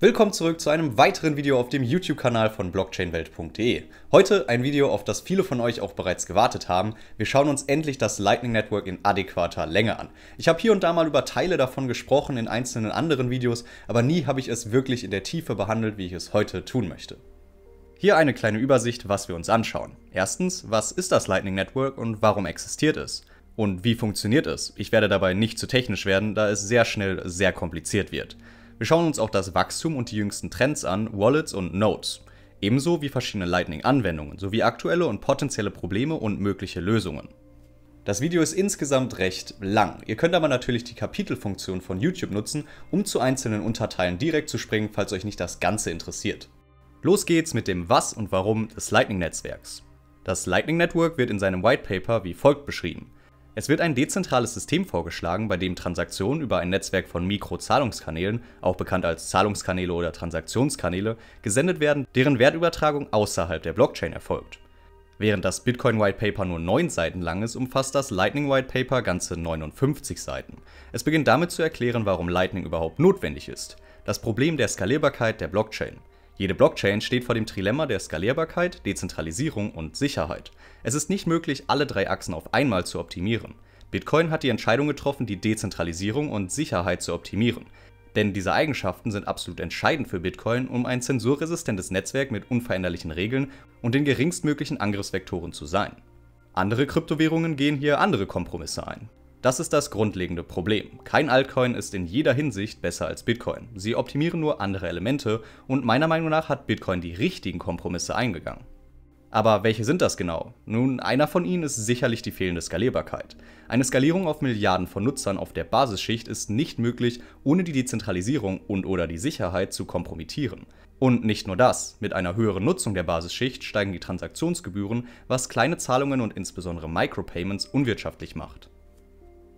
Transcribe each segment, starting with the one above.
Willkommen zurück zu einem weiteren Video auf dem YouTube-Kanal von blockchainwelt.de. Heute ein Video, auf das viele von euch auch bereits gewartet haben. Wir schauen uns endlich das Lightning Network in adäquater Länge an. Ich habe hier und da mal über Teile davon gesprochen in einzelnen anderen Videos, aber nie habe ich es wirklich in der Tiefe behandelt, wie ich es heute tun möchte. Hier eine kleine Übersicht, was wir uns anschauen. Erstens, was ist das Lightning Network und warum existiert es? Und wie funktioniert es? Ich werde dabei nicht zu technisch werden, da es sehr schnell sehr kompliziert wird. Wir schauen uns auch das Wachstum und die jüngsten Trends an, Wallets und Nodes, ebenso wie verschiedene Lightning-Anwendungen sowie aktuelle und potenzielle Probleme und mögliche Lösungen. Das Video ist insgesamt recht lang. Ihr könnt aber natürlich die Kapitelfunktion von YouTube nutzen, um zu einzelnen Unterteilen direkt zu springen, falls euch nicht das Ganze interessiert. Los geht's mit dem Was und Warum des Lightning-Netzwerks. Das Lightning Network wird in seinem White Paper wie folgt beschrieben. Es wird ein dezentrales System vorgeschlagen, bei dem Transaktionen über ein Netzwerk von Mikrozahlungskanälen, auch bekannt als Zahlungskanäle oder Transaktionskanäle, gesendet werden, deren Wertübertragung außerhalb der Blockchain erfolgt. Während das Bitcoin White Paper nur 9 Seiten lang ist, umfasst das Lightning White Paper ganze 59 Seiten. Es beginnt damit zu erklären, warum Lightning überhaupt notwendig ist. Das Problem der Skalierbarkeit der Blockchain. Jede Blockchain steht vor dem Trilemma der Skalierbarkeit, Dezentralisierung und Sicherheit. Es ist nicht möglich, alle drei Achsen auf einmal zu optimieren. Bitcoin hat die Entscheidung getroffen, die Dezentralisierung und Sicherheit zu optimieren. Denn diese Eigenschaften sind absolut entscheidend für Bitcoin, um ein zensurresistentes Netzwerk mit unveränderlichen Regeln und den geringstmöglichen Angriffsvektoren zu sein. Andere Kryptowährungen gehen hier andere Kompromisse ein. Das ist das grundlegende Problem. Kein Altcoin ist in jeder Hinsicht besser als Bitcoin. Sie optimieren nur andere Elemente und meiner Meinung nach hat Bitcoin die richtigen Kompromisse eingegangen. Aber welche sind das genau? Nun, einer von ihnen ist sicherlich die fehlende Skalierbarkeit. Eine Skalierung auf Milliarden von Nutzern auf der Basisschicht ist nicht möglich, ohne die Dezentralisierung und/oder die Sicherheit zu kompromittieren. Und nicht nur das, mit einer höheren Nutzung der Basisschicht steigen die Transaktionsgebühren, was kleine Zahlungen und insbesondere Micropayments unwirtschaftlich macht.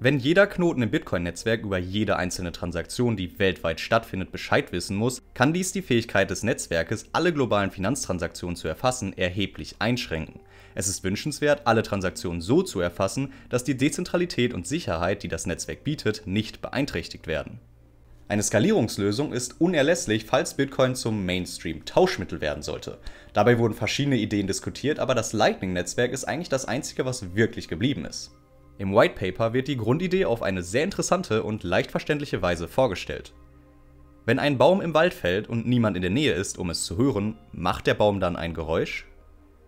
Wenn jeder Knoten im Bitcoin-Netzwerk über jede einzelne Transaktion, die weltweit stattfindet, Bescheid wissen muss, kann dies die Fähigkeit des Netzwerkes, alle globalen Finanztransaktionen zu erfassen, erheblich einschränken. Es ist wünschenswert, alle Transaktionen so zu erfassen, dass die Dezentralität und Sicherheit, die das Netzwerk bietet, nicht beeinträchtigt werden. Eine Skalierungslösung ist unerlässlich, falls Bitcoin zum Mainstream-Tauschmittel werden sollte. Dabei wurden verschiedene Ideen diskutiert, aber das Lightning-Netzwerk ist eigentlich das einzige, was wirklich geblieben ist. Im White Paper wird die Grundidee auf eine sehr interessante und leicht verständliche Weise vorgestellt. Wenn ein Baum im Wald fällt und niemand in der Nähe ist, um es zu hören, macht der Baum dann ein Geräusch?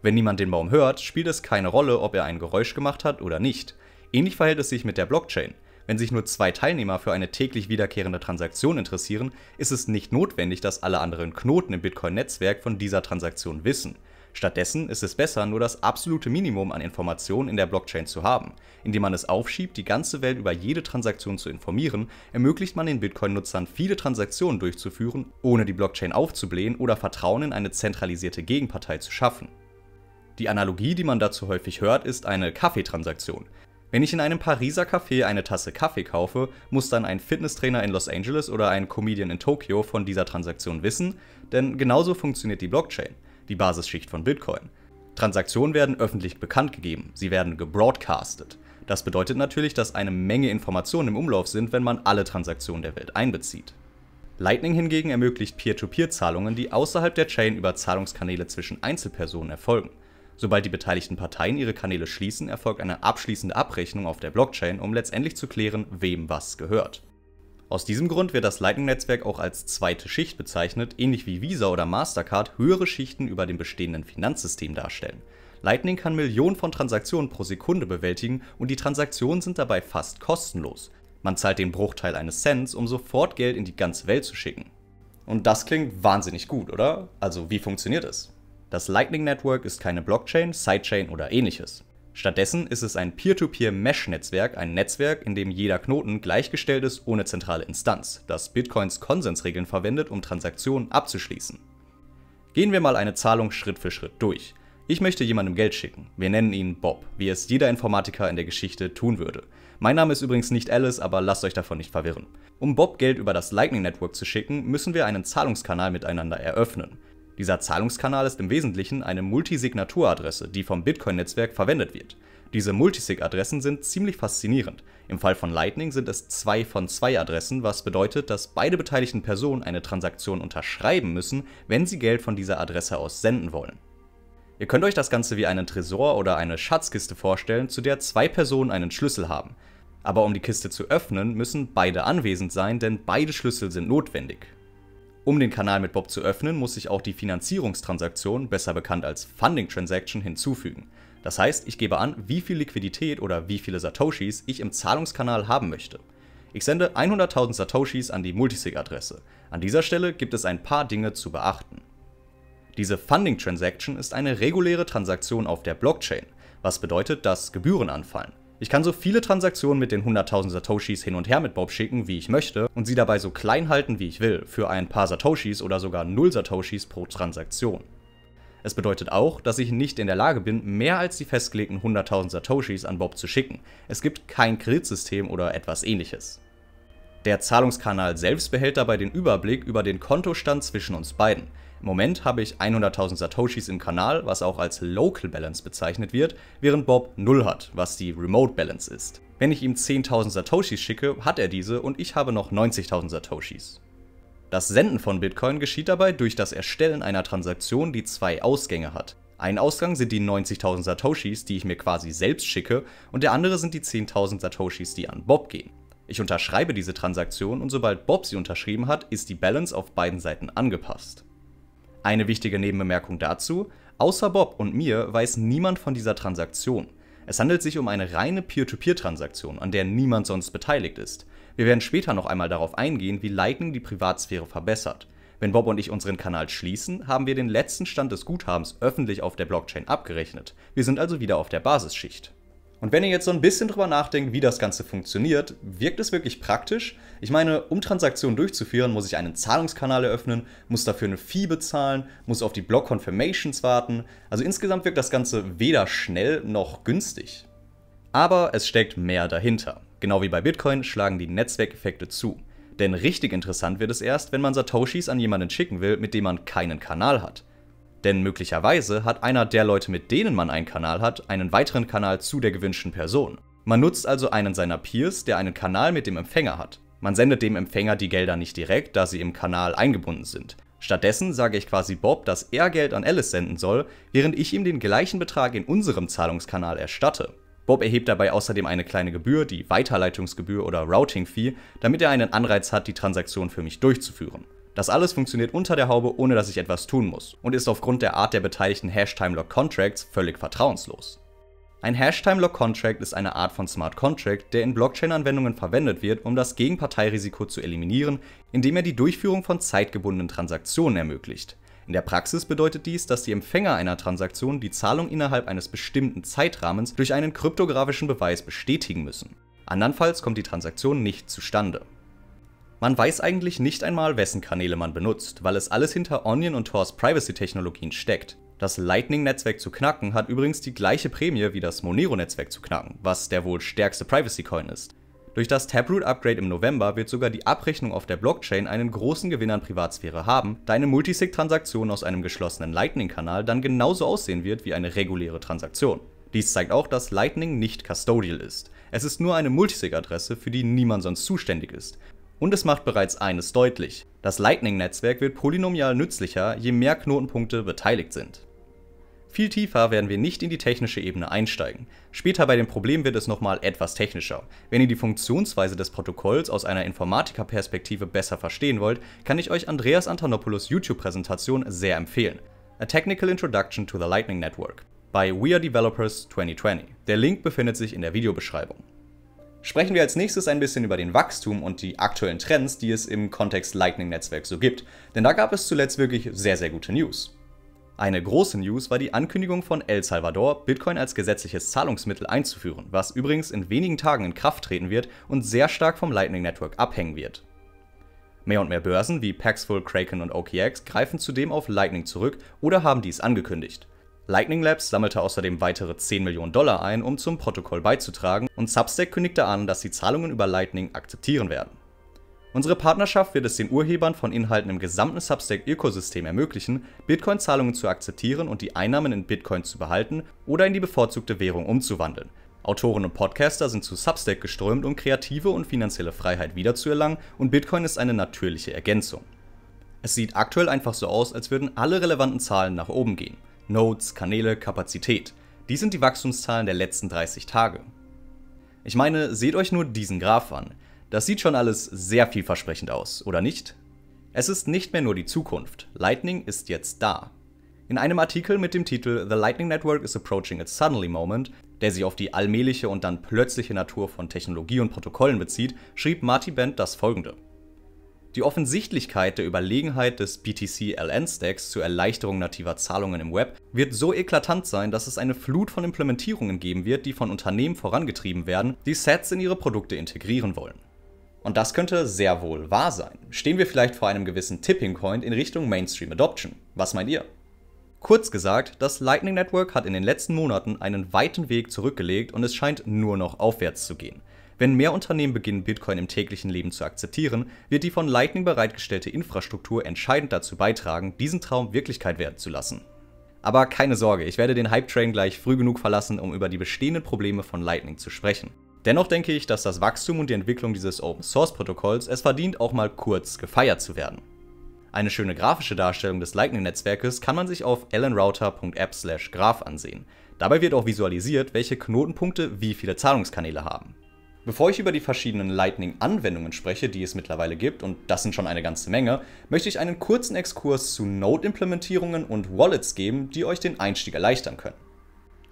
Wenn niemand den Baum hört, spielt es keine Rolle, ob er ein Geräusch gemacht hat oder nicht. Ähnlich verhält es sich mit der Blockchain. Wenn sich nur zwei Teilnehmer für eine täglich wiederkehrende Transaktion interessieren, ist es nicht notwendig, dass alle anderen Knoten im Bitcoin-Netzwerk von dieser Transaktion wissen. Stattdessen ist es besser, nur das absolute Minimum an Informationen in der Blockchain zu haben. Indem man es aufschiebt, die ganze Welt über jede Transaktion zu informieren, ermöglicht man den Bitcoin-Nutzern viele Transaktionen durchzuführen, ohne die Blockchain aufzublähen oder Vertrauen in eine zentralisierte Gegenpartei zu schaffen. Die Analogie, die man dazu häufig hört, ist eine Kaffeetransaktion. Wenn ich in einem Pariser Café eine Tasse Kaffee kaufe, muss dann ein Fitnesstrainer in Los Angeles oder ein Comedian in Tokio von dieser Transaktion wissen, denn genauso funktioniert die Blockchain die Basisschicht von Bitcoin. Transaktionen werden öffentlich bekannt gegeben, sie werden gebroadcastet. Das bedeutet natürlich, dass eine Menge Informationen im Umlauf sind, wenn man alle Transaktionen der Welt einbezieht. Lightning hingegen ermöglicht Peer-to-Peer-Zahlungen, die außerhalb der Chain über Zahlungskanäle zwischen Einzelpersonen erfolgen. Sobald die beteiligten Parteien ihre Kanäle schließen, erfolgt eine abschließende Abrechnung auf der Blockchain, um letztendlich zu klären, wem was gehört. Aus diesem Grund wird das Lightning-Netzwerk auch als zweite Schicht bezeichnet, ähnlich wie Visa oder Mastercard höhere Schichten über dem bestehenden Finanzsystem darstellen. Lightning kann Millionen von Transaktionen pro Sekunde bewältigen und die Transaktionen sind dabei fast kostenlos. Man zahlt den Bruchteil eines Cents, um sofort Geld in die ganze Welt zu schicken. Und das klingt wahnsinnig gut, oder? Also wie funktioniert es? Das Lightning Network ist keine Blockchain, Sidechain oder ähnliches. Stattdessen ist es ein Peer-to-Peer-Mesh-Netzwerk, ein Netzwerk, in dem jeder Knoten gleichgestellt ist ohne zentrale Instanz, das Bitcoins Konsensregeln verwendet, um Transaktionen abzuschließen. Gehen wir mal eine Zahlung Schritt für Schritt durch. Ich möchte jemandem Geld schicken. Wir nennen ihn Bob, wie es jeder Informatiker in der Geschichte tun würde. Mein Name ist übrigens nicht Alice, aber lasst euch davon nicht verwirren. Um Bob Geld über das Lightning Network zu schicken, müssen wir einen Zahlungskanal miteinander eröffnen. Dieser Zahlungskanal ist im Wesentlichen eine Multisignaturadresse, die vom Bitcoin-Netzwerk verwendet wird. Diese Multisig-Adressen sind ziemlich faszinierend. Im Fall von Lightning sind es zwei von zwei Adressen, was bedeutet, dass beide beteiligten Personen eine Transaktion unterschreiben müssen, wenn sie Geld von dieser Adresse aus senden wollen. Ihr könnt euch das Ganze wie einen Tresor oder eine Schatzkiste vorstellen, zu der zwei Personen einen Schlüssel haben. Aber um die Kiste zu öffnen, müssen beide anwesend sein, denn beide Schlüssel sind notwendig. Um den Kanal mit Bob zu öffnen, muss ich auch die Finanzierungstransaktion, besser bekannt als Funding Transaction, hinzufügen. Das heißt, ich gebe an, wie viel Liquidität oder wie viele Satoshis ich im Zahlungskanal haben möchte. Ich sende 100.000 Satoshis an die Multisig-Adresse. An dieser Stelle gibt es ein paar Dinge zu beachten. Diese Funding Transaction ist eine reguläre Transaktion auf der Blockchain, was bedeutet, dass Gebühren anfallen. Ich kann so viele Transaktionen mit den 100.000 Satoshis hin und her mit Bob schicken, wie ich möchte, und sie dabei so klein halten, wie ich will, für ein paar Satoshis oder sogar 0 Satoshis pro Transaktion. Es bedeutet auch, dass ich nicht in der Lage bin, mehr als die festgelegten 100.000 Satoshis an Bob zu schicken. Es gibt kein Kreditsystem oder etwas ähnliches. Der Zahlungskanal selbst behält dabei den Überblick über den Kontostand zwischen uns beiden. Im Moment habe ich 100.000 Satoshis im Kanal, was auch als Local Balance bezeichnet wird, während Bob 0 hat, was die Remote Balance ist. Wenn ich ihm 10.000 Satoshis schicke, hat er diese und ich habe noch 90.000 Satoshis. Das Senden von Bitcoin geschieht dabei durch das Erstellen einer Transaktion, die zwei Ausgänge hat. Ein Ausgang sind die 90.000 Satoshis, die ich mir quasi selbst schicke, und der andere sind die 10.000 Satoshis, die an Bob gehen. Ich unterschreibe diese Transaktion und sobald Bob sie unterschrieben hat, ist die Balance auf beiden Seiten angepasst. Eine wichtige Nebenbemerkung dazu, außer Bob und mir weiß niemand von dieser Transaktion. Es handelt sich um eine reine Peer-to-Peer-Transaktion, an der niemand sonst beteiligt ist. Wir werden später noch einmal darauf eingehen, wie Lightning die Privatsphäre verbessert. Wenn Bob und ich unseren Kanal schließen, haben wir den letzten Stand des Guthabens öffentlich auf der Blockchain abgerechnet. Wir sind also wieder auf der Basisschicht. Und wenn ihr jetzt so ein bisschen drüber nachdenkt, wie das Ganze funktioniert, wirkt es wirklich praktisch? Ich meine, um Transaktionen durchzuführen, muss ich einen Zahlungskanal eröffnen, muss dafür eine Fee bezahlen, muss auf die Block Confirmations warten. Also insgesamt wirkt das Ganze weder schnell noch günstig. Aber es steckt mehr dahinter. Genau wie bei Bitcoin schlagen die Netzwerkeffekte zu. Denn richtig interessant wird es erst, wenn man Satoshis an jemanden schicken will, mit dem man keinen Kanal hat. Denn möglicherweise hat einer der Leute, mit denen man einen Kanal hat, einen weiteren Kanal zu der gewünschten Person. Man nutzt also einen seiner Peers, der einen Kanal mit dem Empfänger hat. Man sendet dem Empfänger die Gelder nicht direkt, da sie im Kanal eingebunden sind. Stattdessen sage ich quasi Bob, dass er Geld an Alice senden soll, während ich ihm den gleichen Betrag in unserem Zahlungskanal erstatte. Bob erhebt dabei außerdem eine kleine Gebühr, die Weiterleitungsgebühr oder Routing Fee, damit er einen Anreiz hat, die Transaktion für mich durchzuführen. Das alles funktioniert unter der Haube, ohne dass ich etwas tun muss und ist aufgrund der Art der beteiligten Hash-Time-Lock-Contracts völlig vertrauenslos. Ein Hash-Time-Lock-Contract ist eine Art von Smart Contract, der in Blockchain-Anwendungen verwendet wird, um das Gegenparteirisiko zu eliminieren, indem er die Durchführung von zeitgebundenen Transaktionen ermöglicht. In der Praxis bedeutet dies, dass die Empfänger einer Transaktion die Zahlung innerhalb eines bestimmten Zeitrahmens durch einen kryptografischen Beweis bestätigen müssen. Andernfalls kommt die Transaktion nicht zustande. Man weiß eigentlich nicht einmal, wessen Kanäle man benutzt, weil es alles hinter Onion und Tors Privacy-Technologien steckt. Das Lightning-Netzwerk zu knacken hat übrigens die gleiche Prämie wie das Monero-Netzwerk zu knacken, was der wohl stärkste Privacy-Coin ist. Durch das Taproot-Upgrade im November wird sogar die Abrechnung auf der Blockchain einen großen Gewinn an Privatsphäre haben, da eine Multisig-Transaktion aus einem geschlossenen Lightning-Kanal dann genauso aussehen wird wie eine reguläre Transaktion. Dies zeigt auch, dass Lightning nicht custodial ist. Es ist nur eine Multisig-Adresse, für die niemand sonst zuständig ist. Und es macht bereits eines deutlich. Das Lightning-Netzwerk wird polynomial nützlicher, je mehr Knotenpunkte beteiligt sind. Viel tiefer werden wir nicht in die technische Ebene einsteigen. Später bei dem Problem wird es nochmal etwas technischer. Wenn ihr die Funktionsweise des Protokolls aus einer Informatikerperspektive besser verstehen wollt, kann ich euch Andreas Antonopoulos YouTube-Präsentation sehr empfehlen. A Technical Introduction to the Lightning Network by We Are Developers 2020. Der Link befindet sich in der Videobeschreibung sprechen wir als nächstes ein bisschen über den Wachstum und die aktuellen Trends, die es im Kontext Lightning-Netzwerk so gibt, denn da gab es zuletzt wirklich sehr, sehr gute News. Eine große News war die Ankündigung von El Salvador, Bitcoin als gesetzliches Zahlungsmittel einzuführen, was übrigens in wenigen Tagen in Kraft treten wird und sehr stark vom Lightning Network abhängen wird. Mehr und mehr Börsen wie Paxful, Kraken und OKX greifen zudem auf Lightning zurück oder haben dies angekündigt. Lightning Labs sammelte außerdem weitere 10 Millionen Dollar ein, um zum Protokoll beizutragen, und Substack kündigte an, dass sie Zahlungen über Lightning akzeptieren werden. Unsere Partnerschaft wird es den Urhebern von Inhalten im gesamten Substack-Ökosystem ermöglichen, Bitcoin-Zahlungen zu akzeptieren und die Einnahmen in Bitcoin zu behalten oder in die bevorzugte Währung umzuwandeln. Autoren und Podcaster sind zu Substack geströmt, um kreative und finanzielle Freiheit wiederzuerlangen und Bitcoin ist eine natürliche Ergänzung. Es sieht aktuell einfach so aus, als würden alle relevanten Zahlen nach oben gehen. Nodes, Kanäle, Kapazität. Dies sind die Wachstumszahlen der letzten 30 Tage. Ich meine, seht euch nur diesen Graph an. Das sieht schon alles sehr vielversprechend aus, oder nicht? Es ist nicht mehr nur die Zukunft. Lightning ist jetzt da. In einem Artikel mit dem Titel The Lightning Network is Approaching its Suddenly Moment, der sich auf die allmähliche und dann plötzliche Natur von Technologie und Protokollen bezieht, schrieb Marty Bent das folgende. Die Offensichtlichkeit der Überlegenheit des BTC-LN-Stacks zur Erleichterung nativer Zahlungen im Web wird so eklatant sein, dass es eine Flut von Implementierungen geben wird, die von Unternehmen vorangetrieben werden, die Sets in ihre Produkte integrieren wollen. Und das könnte sehr wohl wahr sein. Stehen wir vielleicht vor einem gewissen Tipping Point in Richtung Mainstream Adoption? Was meint ihr? Kurz gesagt, das Lightning Network hat in den letzten Monaten einen weiten Weg zurückgelegt und es scheint nur noch aufwärts zu gehen. Wenn mehr Unternehmen beginnen, Bitcoin im täglichen Leben zu akzeptieren, wird die von Lightning bereitgestellte Infrastruktur entscheidend dazu beitragen, diesen Traum Wirklichkeit werden zu lassen. Aber keine Sorge, ich werde den Hype-Train gleich früh genug verlassen, um über die bestehenden Probleme von Lightning zu sprechen. Dennoch denke ich, dass das Wachstum und die Entwicklung dieses Open-Source-Protokolls es verdient, auch mal kurz gefeiert zu werden. Eine schöne grafische Darstellung des Lightning-Netzwerkes kann man sich auf allenrouter.app/graph ansehen. Dabei wird auch visualisiert, welche Knotenpunkte wie viele Zahlungskanäle haben. Bevor ich über die verschiedenen Lightning-Anwendungen spreche, die es mittlerweile gibt, und das sind schon eine ganze Menge, möchte ich einen kurzen Exkurs zu Node-Implementierungen und Wallets geben, die euch den Einstieg erleichtern können.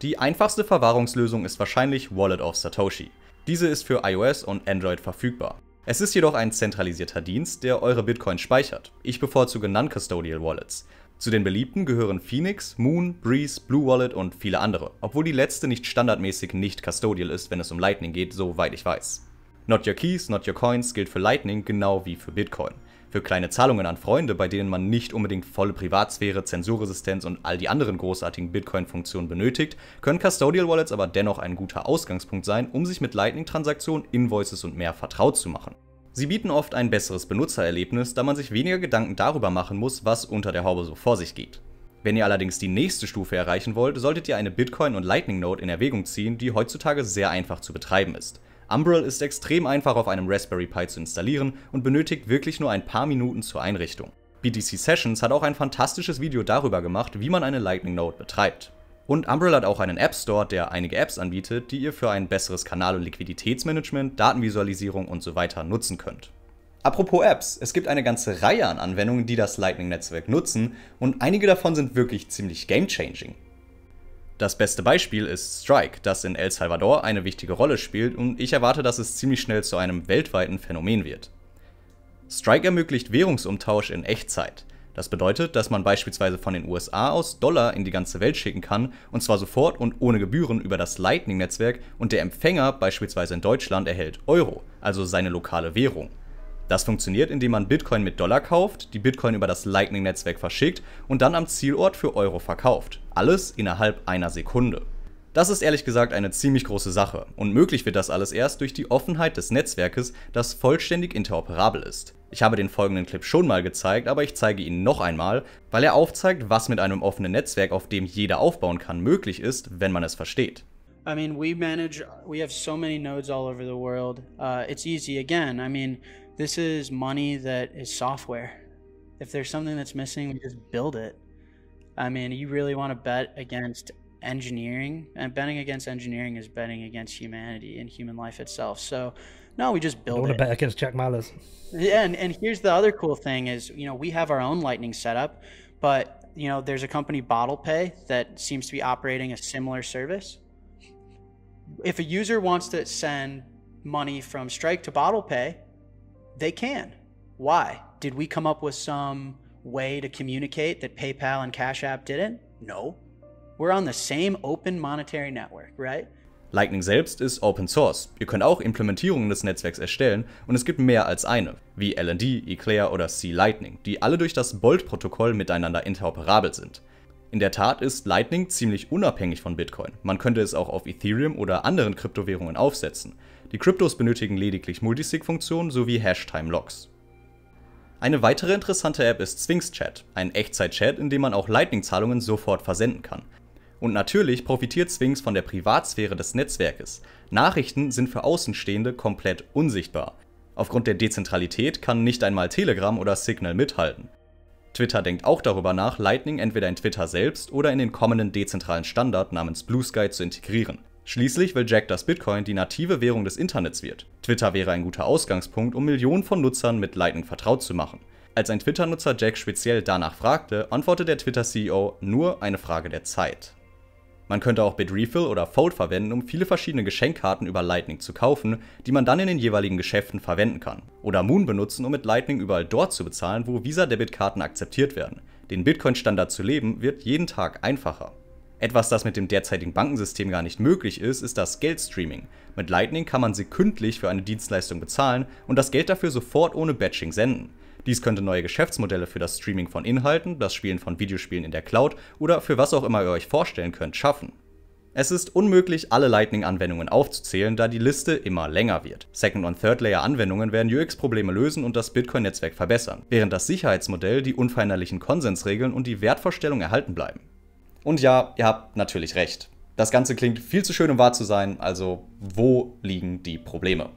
Die einfachste Verwahrungslösung ist wahrscheinlich Wallet of Satoshi. Diese ist für iOS und Android verfügbar. Es ist jedoch ein zentralisierter Dienst, der eure Bitcoin speichert. Ich bevorzuge Non-Custodial Wallets. Zu den beliebten gehören Phoenix, Moon, Breeze, Blue Wallet und viele andere, obwohl die letzte nicht standardmäßig nicht custodial ist, wenn es um Lightning geht, soweit ich weiß. Not Your Keys, Not Your Coins gilt für Lightning genau wie für Bitcoin. Für kleine Zahlungen an Freunde, bei denen man nicht unbedingt volle Privatsphäre, Zensurresistenz und all die anderen großartigen Bitcoin-Funktionen benötigt, können Custodial Wallets aber dennoch ein guter Ausgangspunkt sein, um sich mit Lightning-Transaktionen, Invoices und mehr vertraut zu machen. Sie bieten oft ein besseres Benutzererlebnis, da man sich weniger Gedanken darüber machen muss, was unter der Haube so vor sich geht. Wenn ihr allerdings die nächste Stufe erreichen wollt, solltet ihr eine Bitcoin- und Lightning-Node in Erwägung ziehen, die heutzutage sehr einfach zu betreiben ist. Umbrel ist extrem einfach auf einem Raspberry Pi zu installieren und benötigt wirklich nur ein paar Minuten zur Einrichtung. BTC Sessions hat auch ein fantastisches Video darüber gemacht, wie man eine Lightning Node betreibt. Und Umbrella hat auch einen App Store, der einige Apps anbietet, die ihr für ein besseres Kanal- und Liquiditätsmanagement, Datenvisualisierung und so weiter nutzen könnt. Apropos Apps, es gibt eine ganze Reihe an Anwendungen, die das Lightning-Netzwerk nutzen und einige davon sind wirklich ziemlich game-changing. Das beste Beispiel ist Strike, das in El Salvador eine wichtige Rolle spielt und ich erwarte, dass es ziemlich schnell zu einem weltweiten Phänomen wird. Strike ermöglicht Währungsumtausch in Echtzeit. Das bedeutet, dass man beispielsweise von den USA aus Dollar in die ganze Welt schicken kann, und zwar sofort und ohne Gebühren über das Lightning-Netzwerk und der Empfänger beispielsweise in Deutschland erhält Euro, also seine lokale Währung. Das funktioniert, indem man Bitcoin mit Dollar kauft, die Bitcoin über das Lightning-Netzwerk verschickt und dann am Zielort für Euro verkauft. Alles innerhalb einer Sekunde. Das ist ehrlich gesagt eine ziemlich große Sache und möglich wird das alles erst durch die Offenheit des Netzwerkes, das vollständig interoperabel ist. Ich habe den folgenden Clip schon mal gezeigt, aber ich zeige ihn noch einmal, weil er aufzeigt, was mit einem offenen Netzwerk, auf dem jeder aufbauen kann, möglich ist, wenn man es versteht. I mean, we manage, we have so many nodes all over the world. Uh, it's easy again. I mean, this is money that is software. If there's something that's missing, we just build it. I mean, you really want to bet against engineering, and betting against engineering is betting against humanity and human life itself. So, No, we just build. I want it. to bet against Jack Mallers. Yeah, and, and here's the other cool thing is you know we have our own Lightning setup, but you know there's a company Bottle Pay that seems to be operating a similar service. If a user wants to send money from Strike to Bottle Pay, they can. Why? Did we come up with some way to communicate that PayPal and Cash App didn't? No. We're on the same open monetary network, right? Lightning selbst ist Open Source. Ihr könnt auch Implementierungen des Netzwerks erstellen und es gibt mehr als eine, wie LND, Eclair oder C-Lightning, die alle durch das Bolt-Protokoll miteinander interoperabel sind. In der Tat ist Lightning ziemlich unabhängig von Bitcoin. Man könnte es auch auf Ethereum oder anderen Kryptowährungen aufsetzen. Die Kryptos benötigen lediglich Multisig-Funktionen sowie Hashtime-Logs. Eine weitere interessante App ist Sphinx Chat, ein Echtzeit-Chat, in dem man auch Lightning-Zahlungen sofort versenden kann. Und natürlich profitiert Sphinx von der Privatsphäre des Netzwerkes. Nachrichten sind für Außenstehende komplett unsichtbar. Aufgrund der Dezentralität kann nicht einmal Telegram oder Signal mithalten. Twitter denkt auch darüber nach, Lightning entweder in Twitter selbst oder in den kommenden dezentralen Standard namens Blue Sky zu integrieren. Schließlich will Jack, dass Bitcoin die native Währung des Internets wird. Twitter wäre ein guter Ausgangspunkt, um Millionen von Nutzern mit Lightning vertraut zu machen. Als ein Twitter-Nutzer Jack speziell danach fragte, antwortete der Twitter-CEO nur eine Frage der Zeit. Man könnte auch Bitrefill oder Fold verwenden, um viele verschiedene Geschenkkarten über Lightning zu kaufen, die man dann in den jeweiligen Geschäften verwenden kann. Oder Moon benutzen, um mit Lightning überall dort zu bezahlen, wo Visa-Debitkarten akzeptiert werden. Den Bitcoin-Standard zu leben wird jeden Tag einfacher. Etwas, das mit dem derzeitigen Bankensystem gar nicht möglich ist, ist das Geldstreaming. Mit Lightning kann man sekündlich für eine Dienstleistung bezahlen und das Geld dafür sofort ohne Batching senden. Dies könnte neue Geschäftsmodelle für das Streaming von Inhalten, das Spielen von Videospielen in der Cloud oder für was auch immer ihr euch vorstellen könnt schaffen. Es ist unmöglich, alle Lightning-Anwendungen aufzuzählen, da die Liste immer länger wird. Second- und Third-Layer-Anwendungen werden UX-Probleme lösen und das Bitcoin-Netzwerk verbessern, während das Sicherheitsmodell, die unveränderlichen Konsensregeln und die Wertvorstellung erhalten bleiben. Und ja, ihr habt natürlich recht. Das Ganze klingt viel zu schön, um wahr zu sein, also wo liegen die Probleme?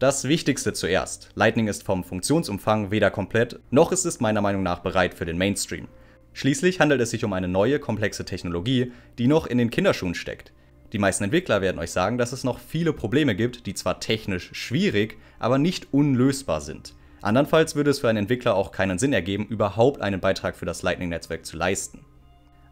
Das Wichtigste zuerst. Lightning ist vom Funktionsumfang weder komplett, noch ist es meiner Meinung nach bereit für den Mainstream. Schließlich handelt es sich um eine neue, komplexe Technologie, die noch in den Kinderschuhen steckt. Die meisten Entwickler werden euch sagen, dass es noch viele Probleme gibt, die zwar technisch schwierig, aber nicht unlösbar sind. Andernfalls würde es für einen Entwickler auch keinen Sinn ergeben, überhaupt einen Beitrag für das Lightning-Netzwerk zu leisten.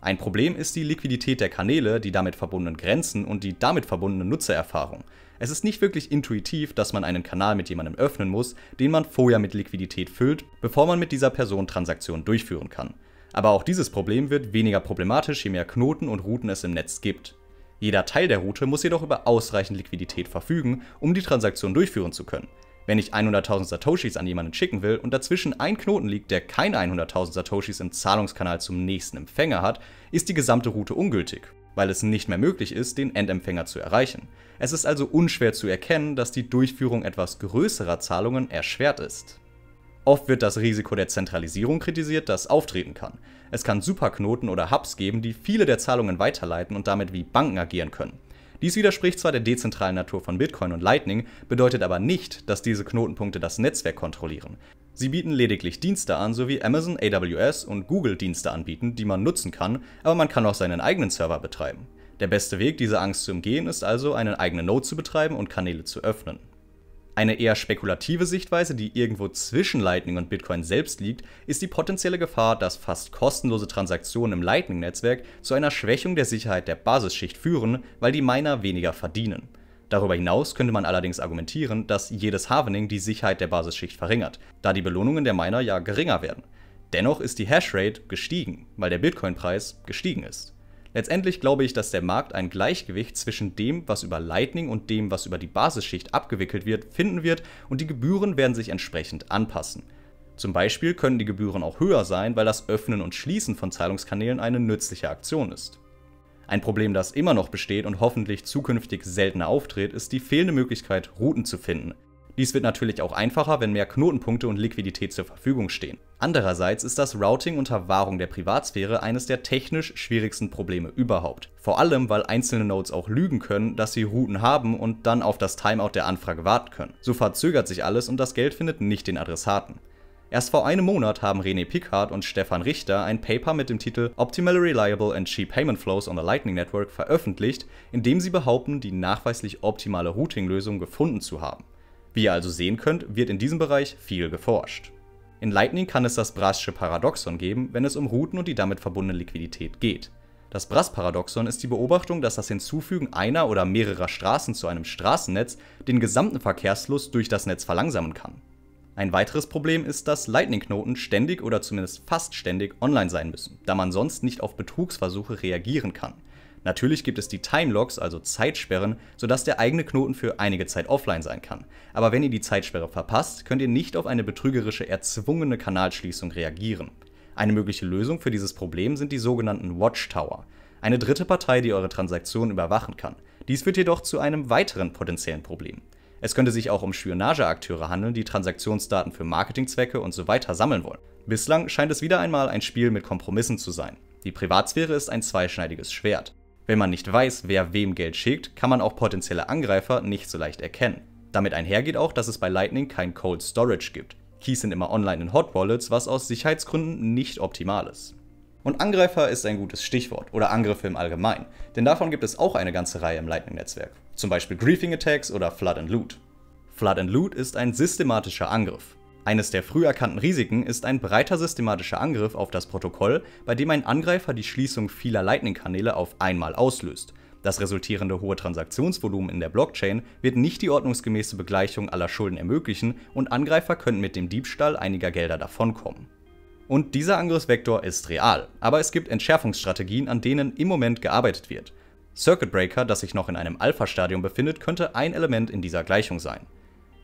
Ein Problem ist die Liquidität der Kanäle, die damit verbundenen Grenzen und die damit verbundene Nutzererfahrung. Es ist nicht wirklich intuitiv, dass man einen Kanal mit jemandem öffnen muss, den man vorher mit Liquidität füllt, bevor man mit dieser Person Transaktionen durchführen kann. Aber auch dieses Problem wird weniger problematisch, je mehr Knoten und Routen es im Netz gibt. Jeder Teil der Route muss jedoch über ausreichend Liquidität verfügen, um die Transaktion durchführen zu können. Wenn ich 100.000 Satoshis an jemanden schicken will und dazwischen ein Knoten liegt, der keine 100.000 Satoshis im Zahlungskanal zum nächsten Empfänger hat, ist die gesamte Route ungültig weil es nicht mehr möglich ist, den Endempfänger zu erreichen. Es ist also unschwer zu erkennen, dass die Durchführung etwas größerer Zahlungen erschwert ist. Oft wird das Risiko der Zentralisierung kritisiert, das auftreten kann. Es kann Superknoten oder Hubs geben, die viele der Zahlungen weiterleiten und damit wie Banken agieren können. Dies widerspricht zwar der dezentralen Natur von Bitcoin und Lightning, bedeutet aber nicht, dass diese Knotenpunkte das Netzwerk kontrollieren. Sie bieten lediglich Dienste an, sowie Amazon, AWS und Google Dienste anbieten, die man nutzen kann, aber man kann auch seinen eigenen Server betreiben. Der beste Weg, diese Angst zu umgehen, ist also, einen eigenen Node zu betreiben und Kanäle zu öffnen. Eine eher spekulative Sichtweise, die irgendwo zwischen Lightning und Bitcoin selbst liegt, ist die potenzielle Gefahr, dass fast kostenlose Transaktionen im Lightning-Netzwerk zu einer Schwächung der Sicherheit der Basisschicht führen, weil die Miner weniger verdienen. Darüber hinaus könnte man allerdings argumentieren, dass jedes Havening die Sicherheit der Basisschicht verringert, da die Belohnungen der Miner ja geringer werden. Dennoch ist die Hashrate gestiegen, weil der Bitcoin-Preis gestiegen ist. Letztendlich glaube ich, dass der Markt ein Gleichgewicht zwischen dem, was über Lightning und dem, was über die Basisschicht abgewickelt wird, finden wird und die Gebühren werden sich entsprechend anpassen. Zum Beispiel können die Gebühren auch höher sein, weil das Öffnen und Schließen von Zahlungskanälen eine nützliche Aktion ist. Ein Problem, das immer noch besteht und hoffentlich zukünftig seltener auftritt, ist die fehlende Möglichkeit, Routen zu finden. Dies wird natürlich auch einfacher, wenn mehr Knotenpunkte und Liquidität zur Verfügung stehen. Andererseits ist das Routing unter Wahrung der Privatsphäre eines der technisch schwierigsten Probleme überhaupt. Vor allem, weil einzelne Nodes auch lügen können, dass sie Routen haben und dann auf das Timeout der Anfrage warten können. So verzögert sich alles und das Geld findet nicht den Adressaten. Erst vor einem Monat haben René Picard und Stefan Richter ein Paper mit dem Titel Optimal Reliable and Cheap Payment Flows on the Lightning Network veröffentlicht, in dem sie behaupten, die nachweislich optimale Routing-Lösung gefunden zu haben. Wie ihr also sehen könnt, wird in diesem Bereich viel geforscht. In Lightning kann es das Brassche Paradoxon geben, wenn es um Routen und die damit verbundene Liquidität geht. Das Brass-Paradoxon ist die Beobachtung, dass das Hinzufügen einer oder mehrerer Straßen zu einem Straßennetz den gesamten Verkehrsfluss durch das Netz verlangsamen kann. Ein weiteres Problem ist, dass Lightning-Knoten ständig oder zumindest fast ständig online sein müssen, da man sonst nicht auf Betrugsversuche reagieren kann. Natürlich gibt es die Timelocks, also Zeitsperren, sodass der eigene Knoten für einige Zeit offline sein kann. Aber wenn ihr die Zeitsperre verpasst, könnt ihr nicht auf eine betrügerische erzwungene Kanalschließung reagieren. Eine mögliche Lösung für dieses Problem sind die sogenannten Watchtower, eine dritte Partei, die eure Transaktion überwachen kann. Dies führt jedoch zu einem weiteren potenziellen Problem. Es könnte sich auch um Spionageakteure handeln, die Transaktionsdaten für Marketingzwecke und so weiter sammeln wollen. Bislang scheint es wieder einmal ein Spiel mit Kompromissen zu sein. Die Privatsphäre ist ein zweischneidiges Schwert. Wenn man nicht weiß, wer wem Geld schickt, kann man auch potenzielle Angreifer nicht so leicht erkennen. Damit einhergeht auch, dass es bei Lightning kein Cold Storage gibt. Keys sind immer online in Hot Wallets, was aus Sicherheitsgründen nicht optimal ist. Und Angreifer ist ein gutes Stichwort oder Angriffe im Allgemeinen, denn davon gibt es auch eine ganze Reihe im Lightning-Netzwerk, zum Beispiel Griefing Attacks oder Flood and Loot. Flood and Loot ist ein systematischer Angriff. Eines der früh erkannten Risiken ist ein breiter systematischer Angriff auf das Protokoll, bei dem ein Angreifer die Schließung vieler Lightning-Kanäle auf einmal auslöst. Das resultierende hohe Transaktionsvolumen in der Blockchain wird nicht die ordnungsgemäße Begleichung aller Schulden ermöglichen und Angreifer können mit dem Diebstahl einiger Gelder davonkommen. Und dieser Angriffsvektor ist real, aber es gibt Entschärfungsstrategien, an denen im Moment gearbeitet wird. Circuit Breaker, das sich noch in einem Alpha-Stadium befindet, könnte ein Element in dieser Gleichung sein.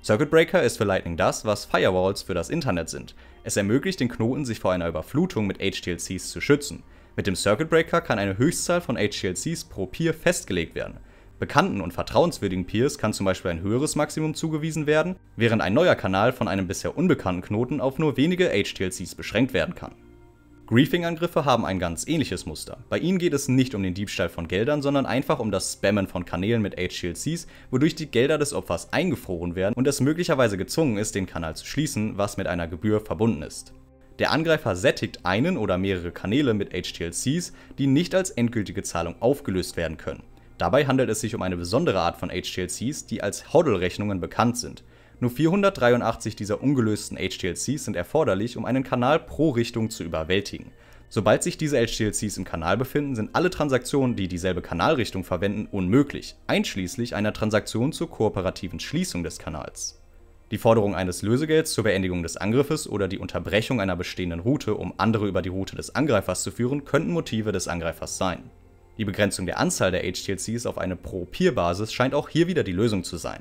Circuit Breaker ist für Lightning das, was Firewalls für das Internet sind. Es ermöglicht den Knoten, sich vor einer Überflutung mit HTLCs zu schützen. Mit dem Circuit Breaker kann eine Höchstzahl von HTLCs pro Peer festgelegt werden – bekannten und vertrauenswürdigen Peers kann zum Beispiel ein höheres Maximum zugewiesen werden, während ein neuer Kanal von einem bisher unbekannten Knoten auf nur wenige HTLCs beschränkt werden kann. Griefing-Angriffe haben ein ganz ähnliches Muster. Bei ihnen geht es nicht um den Diebstahl von Geldern, sondern einfach um das Spammen von Kanälen mit HTLCs, wodurch die Gelder des Opfers eingefroren werden und es möglicherweise gezwungen ist, den Kanal zu schließen, was mit einer Gebühr verbunden ist. Der Angreifer sättigt einen oder mehrere Kanäle mit HTLCs, die nicht als endgültige Zahlung aufgelöst werden können. Dabei handelt es sich um eine besondere Art von HTLCs, die als Hodl-Rechnungen bekannt sind. Nur 483 dieser ungelösten HTLCs sind erforderlich, um einen Kanal pro Richtung zu überwältigen. Sobald sich diese HTLCs im Kanal befinden, sind alle Transaktionen, die dieselbe Kanalrichtung verwenden, unmöglich, einschließlich einer Transaktion zur kooperativen Schließung des Kanals. Die Forderung eines Lösegelds zur Beendigung des Angriffes oder die Unterbrechung einer bestehenden Route, um andere über die Route des Angreifers zu führen, könnten Motive des Angreifers sein. Die Begrenzung der Anzahl der HTLCs auf eine Pro-Peer-Basis scheint auch hier wieder die Lösung zu sein.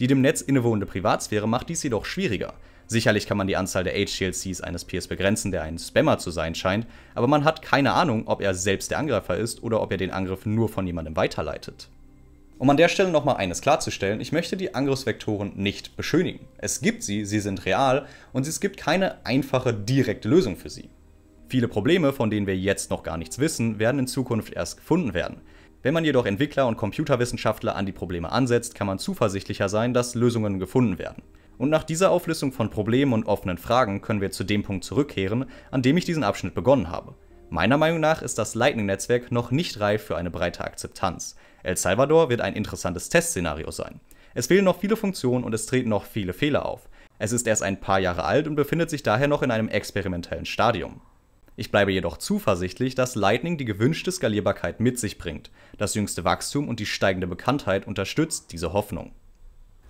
Die dem Netz innewohnende Privatsphäre macht dies jedoch schwieriger. Sicherlich kann man die Anzahl der HTLCs eines Peers begrenzen, der ein Spammer zu sein scheint, aber man hat keine Ahnung, ob er selbst der Angreifer ist oder ob er den Angriff nur von jemandem weiterleitet. Um an der Stelle nochmal eines klarzustellen, ich möchte die Angriffsvektoren nicht beschönigen. Es gibt sie, sie sind real und es gibt keine einfache direkte Lösung für sie. Viele Probleme, von denen wir jetzt noch gar nichts wissen, werden in Zukunft erst gefunden werden. Wenn man jedoch Entwickler und Computerwissenschaftler an die Probleme ansetzt, kann man zuversichtlicher sein, dass Lösungen gefunden werden. Und nach dieser Auflösung von Problemen und offenen Fragen können wir zu dem Punkt zurückkehren, an dem ich diesen Abschnitt begonnen habe. Meiner Meinung nach ist das Lightning-Netzwerk noch nicht reif für eine breite Akzeptanz. El Salvador wird ein interessantes Testszenario sein. Es fehlen noch viele Funktionen und es treten noch viele Fehler auf. Es ist erst ein paar Jahre alt und befindet sich daher noch in einem experimentellen Stadium. Ich bleibe jedoch zuversichtlich, dass Lightning die gewünschte Skalierbarkeit mit sich bringt. Das jüngste Wachstum und die steigende Bekanntheit unterstützt diese Hoffnung.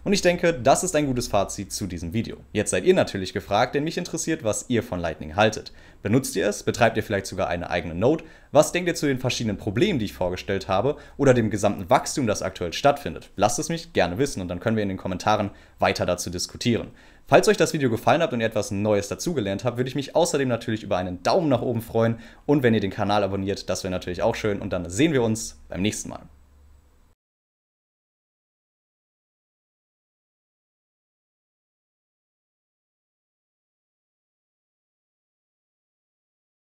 Und ich denke, das ist ein gutes Fazit zu diesem Video. Jetzt seid ihr natürlich gefragt, denn mich interessiert, was ihr von Lightning haltet. Benutzt ihr es? Betreibt ihr vielleicht sogar eine eigene Node? Was denkt ihr zu den verschiedenen Problemen, die ich vorgestellt habe oder dem gesamten Wachstum, das aktuell stattfindet? Lasst es mich gerne wissen und dann können wir in den Kommentaren weiter dazu diskutieren. Falls euch das Video gefallen hat und ihr etwas Neues dazugelernt habt, würde ich mich außerdem natürlich über einen Daumen nach oben freuen und wenn ihr den Kanal abonniert, das wäre natürlich auch schön und dann sehen wir uns beim nächsten Mal.